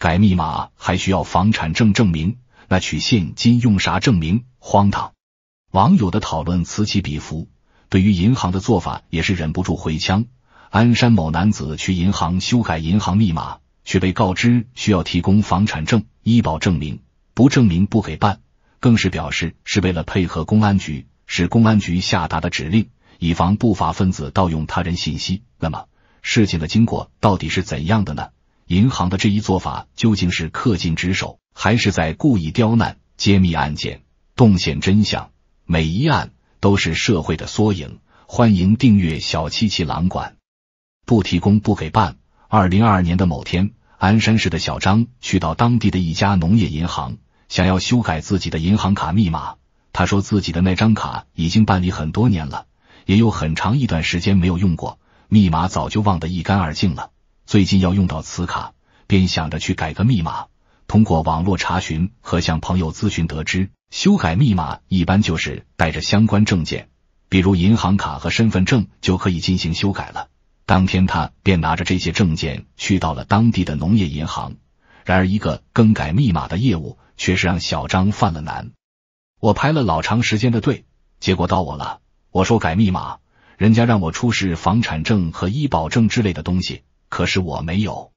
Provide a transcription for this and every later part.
改密码还需要房产证证明，那取现金用啥证明？荒唐！网友的讨论此起彼伏，对于银行的做法也是忍不住回腔。鞍山某男子去银行修改银行密码，却被告知需要提供房产证、医保证明，不证明不给办，更是表示是为了配合公安局，是公安局下达的指令，以防不法分子盗用他人信息。那么，事情的经过到底是怎样的呢？银行的这一做法究竟是恪尽职守，还是在故意刁难、揭秘案件、洞现真相？每一案都是社会的缩影。欢迎订阅小七七狼馆。不提供不给办。二零二二年的某天，鞍山市的小张去到当地的一家农业银行，想要修改自己的银行卡密码。他说自己的那张卡已经办理很多年了，也有很长一段时间没有用过，密码早就忘得一干二净了。最近要用到磁卡，便想着去改个密码。通过网络查询和向朋友咨询得知，修改密码一般就是带着相关证件，比如银行卡和身份证，就可以进行修改了。当天他便拿着这些证件去到了当地的农业银行。然而，一个更改密码的业务却是让小张犯了难。我排了老长时间的队，结果到我了。我说改密码，人家让我出示房产证和医保证之类的东西。可是我没有，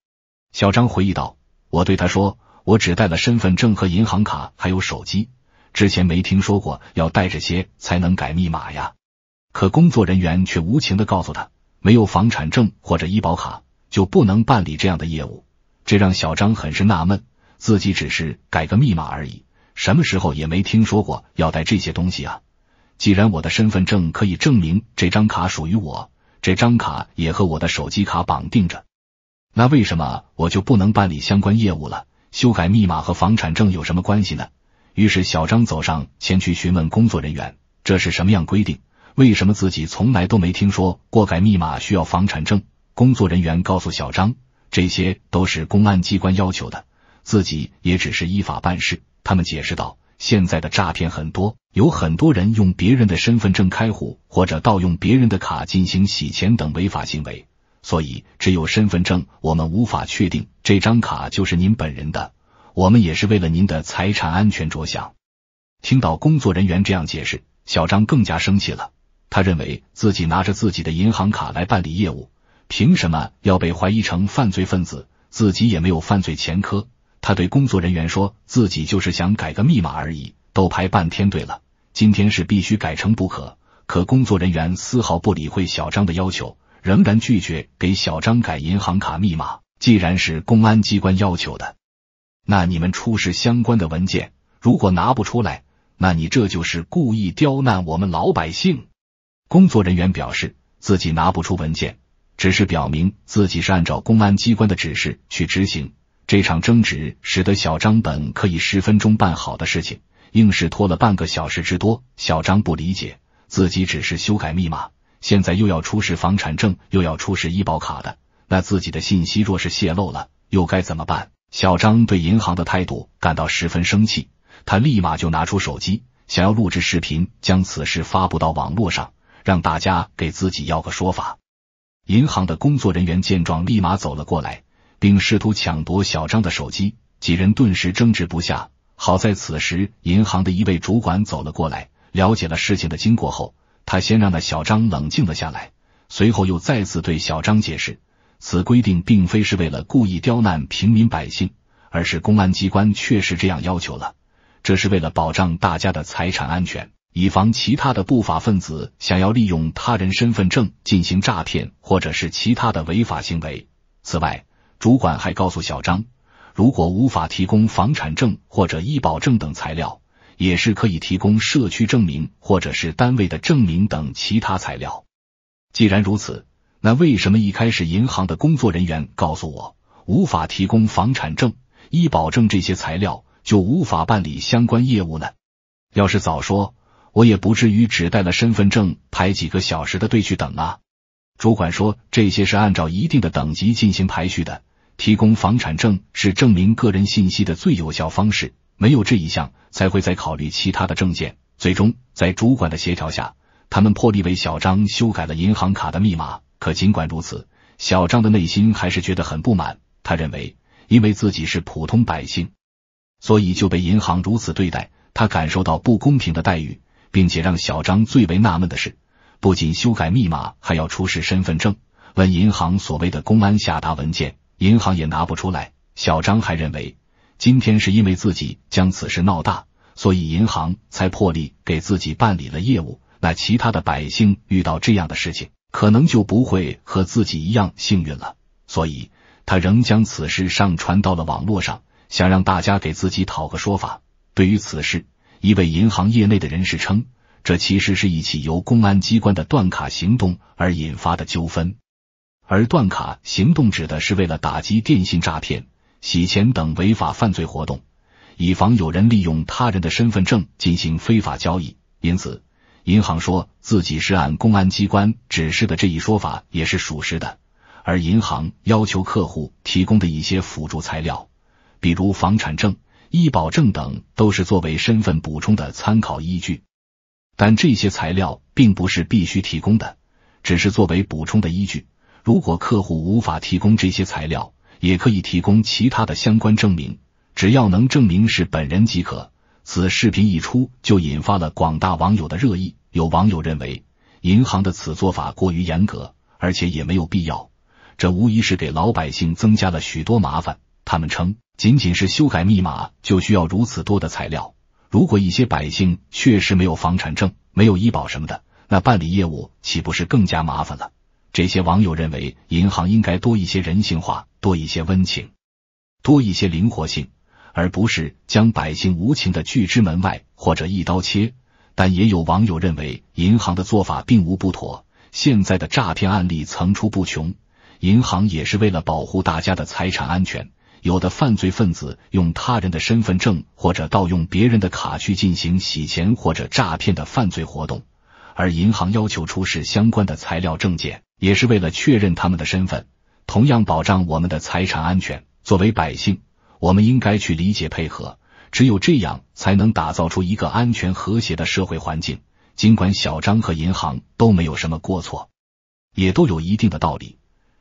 小张回忆道。我对他说：“我只带了身份证和银行卡，还有手机。之前没听说过要带这些才能改密码呀。”可工作人员却无情的告诉他：“没有房产证或者医保卡，就不能办理这样的业务。”这让小张很是纳闷，自己只是改个密码而已，什么时候也没听说过要带这些东西啊？既然我的身份证可以证明这张卡属于我。这张卡也和我的手机卡绑定着，那为什么我就不能办理相关业务了？修改密码和房产证有什么关系呢？于是小张走上前去询问工作人员：“这是什么样规定？为什么自己从来都没听说过改密码需要房产证？”工作人员告诉小张：“这些都是公安机关要求的，自己也只是依法办事。”他们解释道：“现在的诈骗很多。”有很多人用别人的身份证开户，或者盗用别人的卡进行洗钱等违法行为，所以只有身份证，我们无法确定这张卡就是您本人的。我们也是为了您的财产安全着想。听到工作人员这样解释，小张更加生气了。他认为自己拿着自己的银行卡来办理业务，凭什么要被怀疑成犯罪分子？自己也没有犯罪前科。他对工作人员说：“自己就是想改个密码而已，都排半天队了。”今天是必须改成不可，可工作人员丝毫不理会小张的要求，仍然拒绝给小张改银行卡密码。既然是公安机关要求的，那你们出示相关的文件，如果拿不出来，那你这就是故意刁难我们老百姓。工作人员表示自己拿不出文件，只是表明自己是按照公安机关的指示去执行。这场争执使得小张本可以十分钟办好的事情。硬是拖了半个小时之多，小张不理解，自己只是修改密码，现在又要出示房产证，又要出示医保卡的，那自己的信息若是泄露了，又该怎么办？小张对银行的态度感到十分生气，他立马就拿出手机，想要录制视频，将此事发布到网络上，让大家给自己要个说法。银行的工作人员见状，立马走了过来，并试图抢夺小张的手机，几人顿时争执不下。好在此时，银行的一位主管走了过来，了解了事情的经过后，他先让那小张冷静了下来，随后又再次对小张解释，此规定并非是为了故意刁难平民百姓，而是公安机关确实这样要求了，这是为了保障大家的财产安全，以防其他的不法分子想要利用他人身份证进行诈骗或者是其他的违法行为。此外，主管还告诉小张。如果无法提供房产证或者医保证等材料，也是可以提供社区证明或者是单位的证明等其他材料。既然如此，那为什么一开始银行的工作人员告诉我无法提供房产证、医保证这些材料就无法办理相关业务呢？要是早说，我也不至于只带了身份证排几个小时的队去等啊！主管说这些是按照一定的等级进行排序的。提供房产证是证明个人信息的最有效方式，没有这一项，才会再考虑其他的证件。最终，在主管的协调下，他们破例为小张修改了银行卡的密码。可尽管如此，小张的内心还是觉得很不满。他认为，因为自己是普通百姓，所以就被银行如此对待，他感受到不公平的待遇，并且让小张最为纳闷的是，不仅修改密码，还要出示身份证，问银行所谓的公安下达文件。银行也拿不出来。小张还认为，今天是因为自己将此事闹大，所以银行才破例给自己办理了业务。那其他的百姓遇到这样的事情，可能就不会和自己一样幸运了。所以他仍将此事上传到了网络上，想让大家给自己讨个说法。对于此事，一位银行业内的人士称，这其实是一起由公安机关的断卡行动而引发的纠纷。而断卡行动指的是为了打击电信诈骗、洗钱等违法犯罪活动，以防有人利用他人的身份证进行非法交易。因此，银行说自己是按公安机关指示的这一说法也是属实的。而银行要求客户提供的一些辅助材料，比如房产证、医保证等，都是作为身份补充的参考依据。但这些材料并不是必须提供的，只是作为补充的依据。如果客户无法提供这些材料，也可以提供其他的相关证明，只要能证明是本人即可。此视频一出，就引发了广大网友的热议。有网友认为，银行的此做法过于严格，而且也没有必要。这无疑是给老百姓增加了许多麻烦。他们称，仅仅是修改密码就需要如此多的材料。如果一些百姓确实没有房产证、没有医保什么的，那办理业务岂不是更加麻烦了？这些网友认为，银行应该多一些人性化，多一些温情，多一些灵活性，而不是将百姓无情的拒之门外或者一刀切。但也有网友认为，银行的做法并无不妥。现在的诈骗案例层出不穷，银行也是为了保护大家的财产安全。有的犯罪分子用他人的身份证或者盗用别人的卡去进行洗钱或者诈骗的犯罪活动，而银行要求出示相关的材料证件。也是为了确认他们的身份，同样保障我们的财产安全。作为百姓，我们应该去理解配合，只有这样，才能打造出一个安全和谐的社会环境。尽管小张和银行都没有什么过错，也都有一定的道理，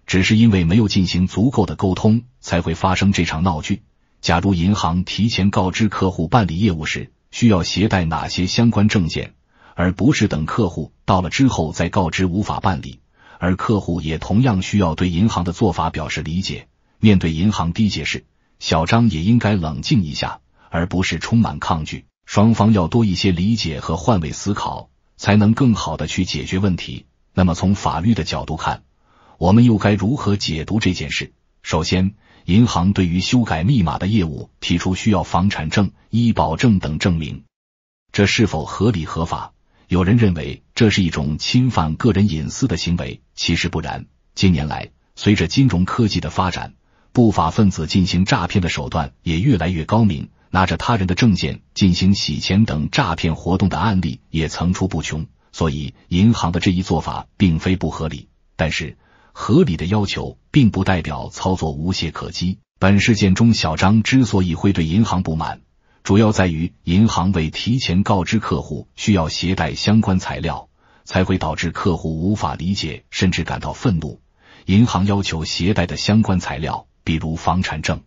只是因为没有进行足够的沟通，才会发生这场闹剧。假如银行提前告知客户办理业务时需要携带哪些相关证件，而不是等客户到了之后再告知无法办理。而客户也同样需要对银行的做法表示理解。面对银行低解释，小张也应该冷静一下，而不是充满抗拒。双方要多一些理解和换位思考，才能更好的去解决问题。那么，从法律的角度看，我们又该如何解读这件事？首先，银行对于修改密码的业务提出需要房产证、医保证等证明，这是否合理合法？有人认为。这是一种侵犯个人隐私的行为。其实不然，近年来随着金融科技的发展，不法分子进行诈骗的手段也越来越高明，拿着他人的证件进行洗钱等诈骗活动的案例也层出不穷。所以，银行的这一做法并非不合理，但是合理的要求并不代表操作无懈可击。本事件中小张之所以会对银行不满，主要在于银行未提前告知客户需要携带相关材料。才会导致客户无法理解，甚至感到愤怒。银行要求携带的相关材料，比如房产证，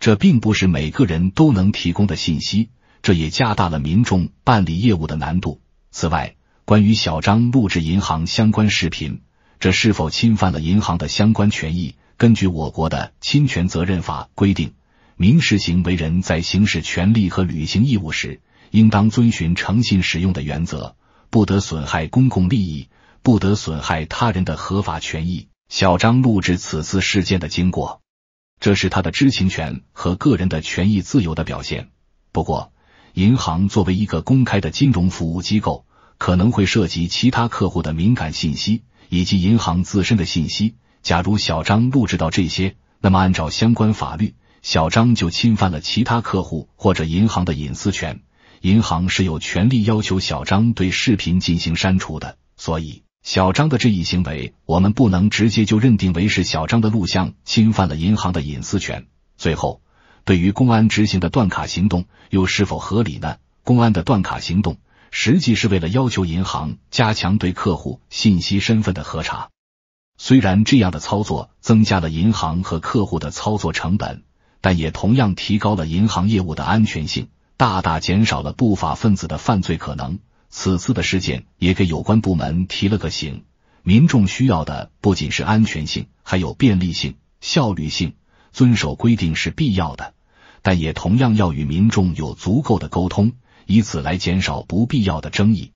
这并不是每个人都能提供的信息，这也加大了民众办理业务的难度。此外，关于小张录制银行相关视频，这是否侵犯了银行的相关权益？根据我国的侵权责任法规定，民事行为人在行使权利和履行义务时，应当遵循诚信使用的原则。不得损害公共利益，不得损害他人的合法权益。小张录制此次事件的经过，这是他的知情权和个人的权益自由的表现。不过，银行作为一个公开的金融服务机构，可能会涉及其他客户的敏感信息以及银行自身的信息。假如小张录制到这些，那么按照相关法律，小张就侵犯了其他客户或者银行的隐私权。银行是有权利要求小张对视频进行删除的，所以小张的这一行为，我们不能直接就认定为是小张的录像侵犯了银行的隐私权。最后，对于公安执行的断卡行动，又是否合理呢？公安的断卡行动，实际是为了要求银行加强对客户信息身份的核查。虽然这样的操作增加了银行和客户的操作成本，但也同样提高了银行业务的安全性。大大减少了不法分子的犯罪可能。此次的事件也给有关部门提了个醒：民众需要的不仅是安全性，还有便利性、效率性。遵守规定是必要的，但也同样要与民众有足够的沟通，以此来减少不必要的争议。